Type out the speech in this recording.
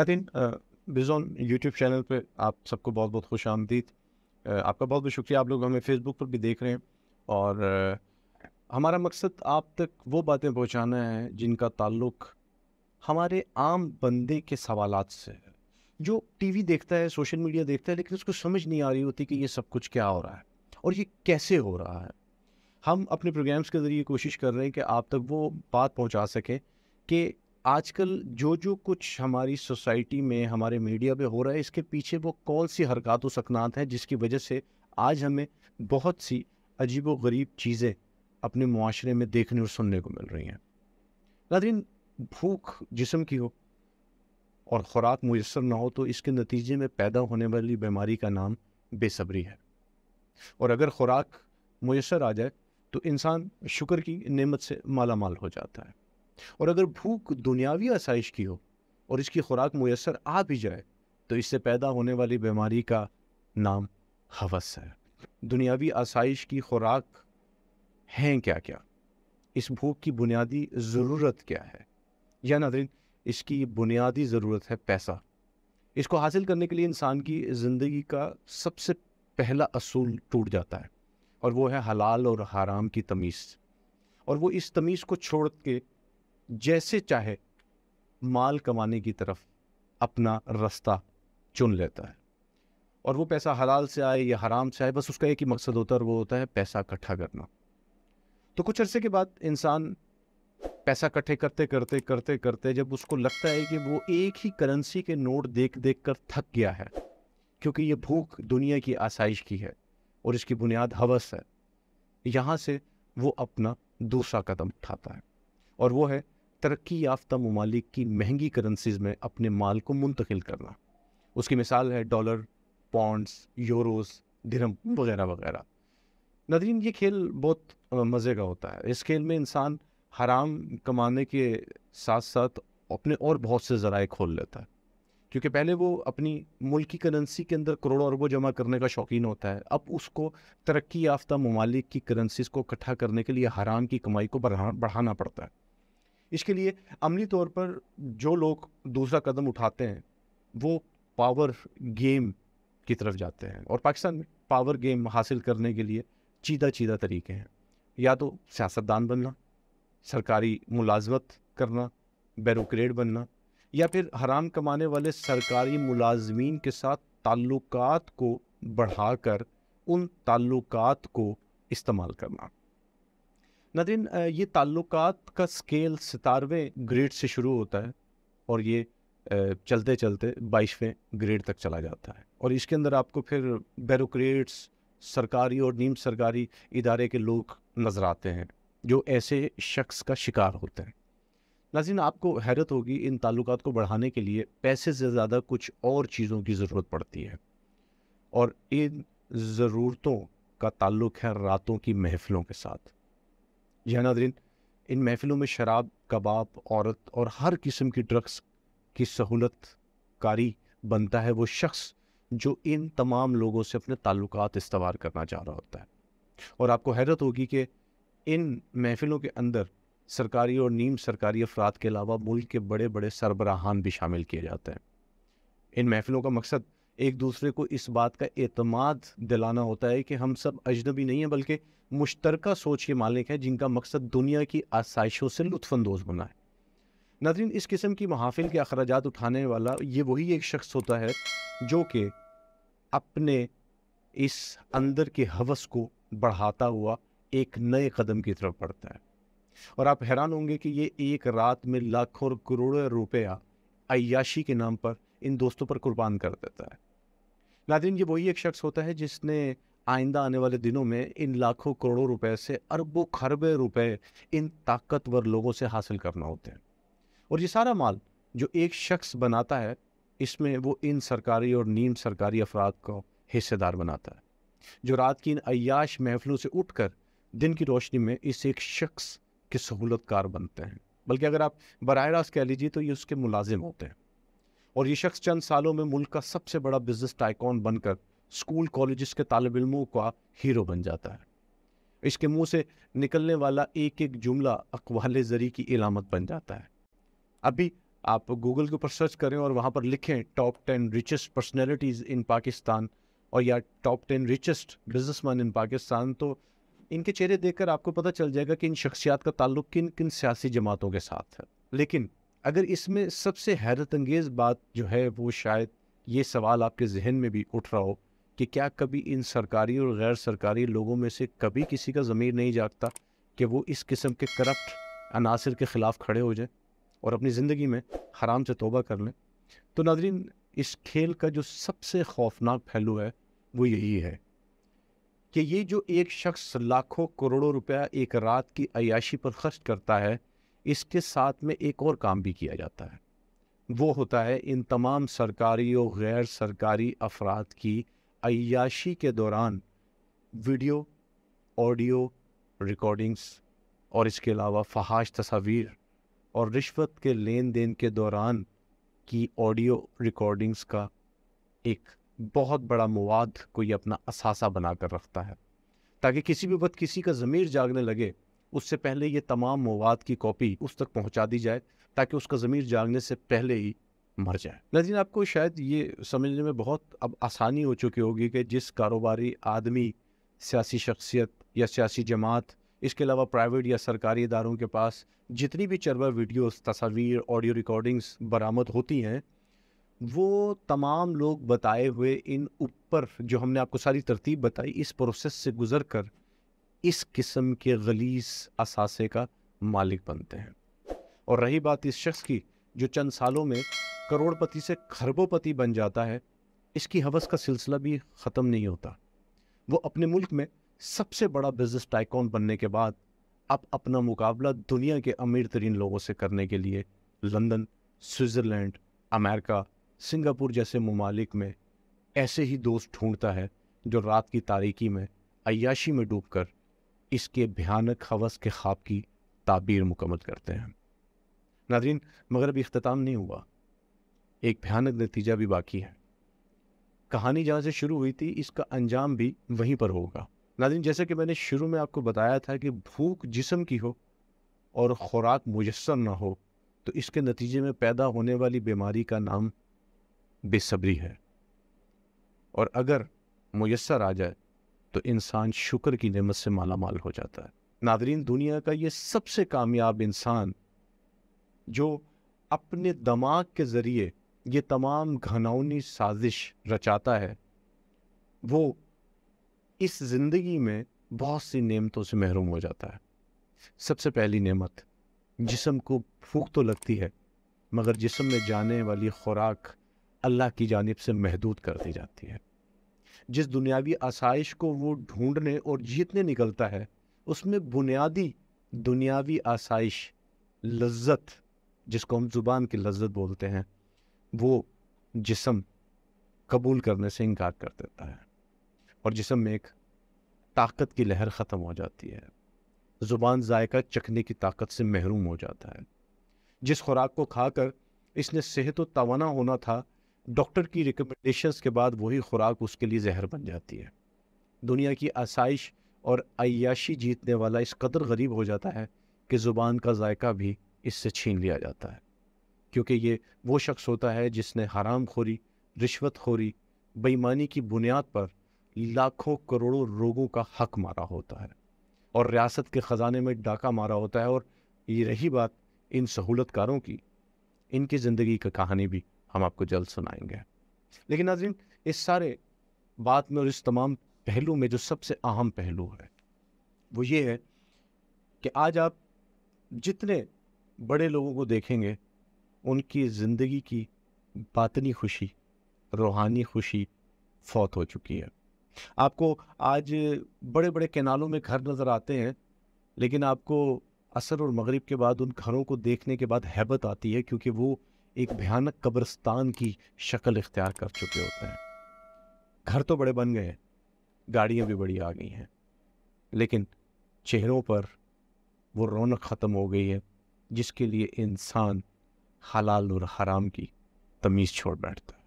नातिन बिजोन YouTube channel पे आप सबको बहुत बहुत खुश आमदीद आपका बहुत बहुत शुक्रिया आप लोग हमें फेसबुक पर भी देख रहे हैं और हमारा मकसद आप तक वो बातें पहुंचाना है जिनका ताल्लुक हमारे आम बंदे के सवाल से है जो टीवी देखता है सोशल मीडिया देखता है लेकिन उसको समझ नहीं आ रही होती कि ये सब कुछ क्या हो रहा है और ये कैसे हो रहा है हम अपने प्रोग्राम्स के ज़रिए कोशिश कर रहे हैं कि आप तक वो बात पहुंचा सकें कि आजकल जो जो कुछ हमारी सोसाइटी में हमारे मीडिया पे हो रहा है इसके पीछे वो कौन सी हरकत सकनात हैं जिसकी वजह से आज हमें बहुत सी अजीब व गरीब चीज़ें अपने माशरे में देखने और सुनने को मिल रही हैं नादरीन भूख जिसम की हो और ख़ुराक मैसर ना हो तो इसके नतीजे में पैदा होने वाली बीमारी का नाम बेसब्री है और अगर ख़ुराक मैसर आ जाए तो इंसान शुक्र की नेमत से माला माल हो जाता है और अगर भूख दुनियावी आसाइश की हो और इसकी खुराक मैसर आ भी जाए तो इससे पैदा होने वाली बीमारी का नाम हवस है दुनियावी आसाइश की खुराक हैं क्या क्या इस भूख की बुनियादी ज़रूरत क्या है या नादरीन इसकी बुनियादी ज़रूरत है पैसा इसको हासिल करने के लिए इंसान की ज़िंदगी का सबसे पहला असूल टूट जाता है और वो है हलाल और हराम की तमीज़ और वो इस तमीज़ को छोड़ के जैसे चाहे माल कमाने की तरफ अपना रास्ता चुन लेता है और वो पैसा हलाल से आए या हराम से आए बस उसका एक ही मकसद होता है और वो होता है पैसा इकट्ठा करना तो कुछ अरसे के बाद इंसान पैसा इकट्ठे करते करते करते करते जब उसको लगता है कि वो एक ही करेंसी के नोट देख देख कर थक गया है क्योंकि ये भूख दुनिया की आसाइश की है और इसकी बुनियाद हवस है यहाँ से वो अपना दूसरा कदम उठाता है और वो है तरक्की याफ्ता ममालिक की महंगी करेंसीज़ में अपने माल को मुंतकिल करना उसकी मिसाल है डॉलर पॉन्ड्स यूरोस धर्म वगैरह वगैरह नदीन ये खेल बहुत मज़े का होता है इस खेल में इंसान हराम कमाने के साथ साथ अपने और बहुत से ज़राए खोल लेता है क्योंकि पहले वो अपनी मुल्क की करेंसी के अंदर करोड़ों अरबों जमा करने का शौकीन होता है अब उसको तरक्की याफ्ता ममालिक की करेंसीज़ को इकट्ठा करने के लिए हराम की कमाई को बढ़ाना पड़ता है इसके लिए अमली तौर पर जो लोग दूसरा कदम उठाते हैं वो पावर गेम की तरफ जाते हैं और पाकिस्तान में पावर गेम हासिल करने के लिए चीदा चीदा तरीके हैं या तो सियासतदान बनना सरकारी मुलाजमत करना बैरोक्रेट बनना या फिर हराम कमाने वाले सरकारी मुलाजमीन के साथ ताल्लुकात को बढ़ाकर उन ताल्लुकात को इस्तेमाल करना नदीन ये ताल्लुकात का स्केल सतारवें ग्रेड से शुरू होता है और ये चलते चलते बाईसवें ग्रेड तक चला जाता है और इसके अंदर आपको फिर बैरोक्रेट्स सरकारी और नीम सरकारी इदारे के लोग नज़र आते हैं जो ऐसे शख्स का शिकार होते हैं नाजिन आपको हैरत होगी इन ताल्लुकात को बढ़ाने के लिए पैसे से ज़्यादा कुछ और चीज़ों की ज़रूरत पड़ती है और इन ज़रूरतों का ताल्लुक है रातों की महफ़िलों के साथ या नादरीन इन महफिलों में शराब कबाब औरत और हर किस्म की ड्रग्स की सहूलत कारी बनता है वो शख्स जो इन तमाम लोगों से अपने ताल्लुक इस्तवार करना चाह रहा होता है और आपको हैरत होगी कि इन महफिलों के अंदर सरकारी और नीम सरकारी अफराद के अलावा मुल्क के बड़े बड़े सरबराहान भी शामिल किए जाते हैं इन महफिलों का मकसद एक दूसरे को इस बात का अतमाद दिलाना होता है कि हम सब अजनबी नहीं हैं बल्कि मुश्तरका सोच के मालिक हैं जिनका मकसद दुनिया की आसाइशों से लुफानंदोज होना है नाजरीन इस किस्म की महाफिल के अखराज उठाने वाला ये वही एक शख्स होता है जो कि अपने इस अंदर के हवस को बढ़ाता हुआ एक नए कदम की तरफ बढ़ता है और आप हैरान होंगे कि ये एक रात में लाखों और करोड़ों रुपया अयाशी के नाम पर इन दोस्तों पर कुर्बान कर देता है नादिन ये वही एक शख्स होता है जिसने आइंदा आने वाले दिनों में इन लाखों करोड़ों रुपए से अरबों खरबे रुपए इन ताकतवर लोगों से हासिल करना होते हैं और ये सारा माल जो एक शख्स बनाता है इसमें वो इन सरकारी और नीम सरकारी अफराद को हिस्सेदार बनाता है जो रात की इन अयाश महफलों से उठकर दिन की रोशनी में इस एक शख्स के सहूलतकार बनते हैं बल्कि अगर आप बर रास्त कह लीजिए तो ये उसके मुलाजिम होते हैं और ये शख्स चंद सालों में मुल्क का सबसे बड़ा बिजनेस टाइकॉन बनकर स्कूल कॉलेज के तालब इलमों का हीरो बन जाता है इसके मुंह से निकलने वाला एक एक जुमला अकवाल जरी की इलामत बन जाता है अभी आप गूगल के ऊपर सर्च करें और वहाँ पर लिखें top ten richest personalities in Pakistan और या top ten richest businessman in Pakistan तो इनके चेहरे देखकर आपको पता चल जाएगा कि इन शख्सियात का ताल्लुक किन किन सियासी जमातों के साथ है लेकिन अगर इसमें सबसे हैरत अंगेज़ बात जो है वो शायद ये सवाल आपके जहन में भी उठ रहा हो कि क्या कभी इन सरकारी और गैर सरकारी लोगों में से कभी किसी का ज़मीर नहीं जागता कि वो इस किस्म के करप्ट अनासर के ख़िलाफ़ खड़े हो जाएं और अपनी ज़िंदगी में हराम से तोबा कर लें तो नाजरीन इस खेल का जो सबसे खौफनाक पहलू है वो यही है कि ये जो एक शख्स लाखों करोड़ों रुपया एक रात की अयाशी पर खर्च करता है इसके साथ में एक और काम भी किया जाता है वो होता है इन तमाम सरकारी और गैर सरकारी अफराद की अयाशी के दौरान वीडियो ऑडियो रिकॉर्डिंग्स और इसके अलावा फहाश तस्वीर और रिश्वत के लेन देन के दौरान की ऑडियो रिकॉर्डिंग्स का एक बहुत बड़ा मवाद कोई अपना असासा बना कर रखता है ताकि किसी भी वक्त किसी का ज़मीर जागने लगे उससे पहले ये तमाम मवाद की कॉपी उस तक पहुंचा दी जाए ताकि उसका ज़मीर जागने से पहले ही मर जाए नजीन आपको शायद ये समझने में बहुत अब आसानी हो चुकी होगी कि जिस कारोबारी आदमी सियासी शख्सियत या सियासी जमात इसके अलावा प्राइवेट या सरकारी इदारों के पास जितनी भी चरबा वीडियोस तस्वीर ऑडियो रिकॉर्डिंग्स बरामद होती हैं वो तमाम लोग बताए हुए इन ऊपर जो हमने आपको सारी तरतीब बताई इस प्रोसेस से गुज़र कर इस किस्म के गलीस असासे का मालिक बनते हैं और रही बात इस शख्स की जो चंद सालों में करोड़पति से खरबोपति बन जाता है इसकी हवस का सिलसिला भी ख़त्म नहीं होता वो अपने मुल्क में सबसे बड़ा बिजनेस टाइकॉन बनने के बाद अब अपना मुकाबला दुनिया के अमीर तरीन लोगों से करने के लिए लंदन स्विट्ज़रलैंड अमेरिका सिंगापुर जैसे ममालिक में ऐसे ही दोस्त ढूंढता है जो रात की तारीकी में अयाशी में डूबकर इसके भयानक हवस के ख्वाब की ताबीर मुकम्मल करते हैं नादरीन मगरब अख्ताम नहीं हुआ एक भयानक नतीजा भी बाकी है कहानी जहाँ से शुरू हुई थी इसका अंजाम भी वहीं पर होगा नाजिन जैसे कि मैंने शुरू में आपको बताया था कि भूख जिसम की हो और ख़ुराक मुजस्म ना हो तो इसके नतीजे में पैदा होने वाली बीमारी का नाम बेसब्री है और अगर मुयसर आ जाए तो इंसान शुक्र की नमत से माला माल हो जाता है नादरीन दुनिया का ये सबसे कामयाब इंसान जो अपने दमाग के ज़रिए ये तमाम घनौनी साजिश रचाता है वो इस ज़िंदगी में बहुत सी नेमतों से महरूम हो जाता है सबसे पहली नेमत जिसम को फूक तो लगती है मगर जिसम में जाने वाली खुराक अल्लाह की जानब से महदूद कर दी जाती है जिस दुनियावी आसाइश को वो ढूंढने और जीतने निकलता है उसमें बुनियादी दुनियावी आसाइश लज्जत जिसको हम ज़ुबान की लज्जत बोलते हैं वो जिसम कबूल करने से इनकार कर देता है और जिसम में एक ताकत की लहर ख़त्म हो जाती है ज़ुबान जायका चखने की ताकत से महरूम हो जाता है जिस खुराक को खाकर इसने सेहत व तवाना होना था डॉक्टर की रिकमेंडेशंस के बाद वही खुराक उसके लिए जहर बन जाती है दुनिया की आसाइश और अयाशी जीतने वाला इस कदर गरीब हो जाता है कि ज़ुबान का जायका भी इससे छीन लिया जाता है क्योंकि ये वो शख्स होता है जिसने हराम खोरी रिश्वत खोरी बेईमानी की बुनियाद पर लाखों करोड़ों रोगों का हक मारा होता है और रियासत के ख़जाने में डाका मारा होता है और ये रही बात इन सहूलतकारों की इनकी ज़िंदगी का कहानी भी हम आपको जल्द सुनाएंगे लेकिन नाजरीन इस सारे बात में और इस तमाम पहलू में जो सबसे अहम पहलू है वो ये है कि आज आप जितने बड़े लोगों को देखेंगे उनकी ज़िंदगी की बातनी खुशी रूहानी खुशी फौत हो चुकी है आपको आज बड़े बड़े कैनालों में घर नज़र आते हैं लेकिन आपको असर और मगरिब के बाद उन घरों को देखने के बाद हैबत आती है क्योंकि वो एक भयानक कब्रस्तान की शक्ल इख्तियार कर चुके होते हैं घर तो बड़े बन गए हैं गाड़ियाँ भी बड़ी आ गई हैं लेकिन चेहरों पर वो रौनक ख़त्म हो गई है जिसके लिए इंसान हलाल और हराम की तमीज़ छोड़ बैठता है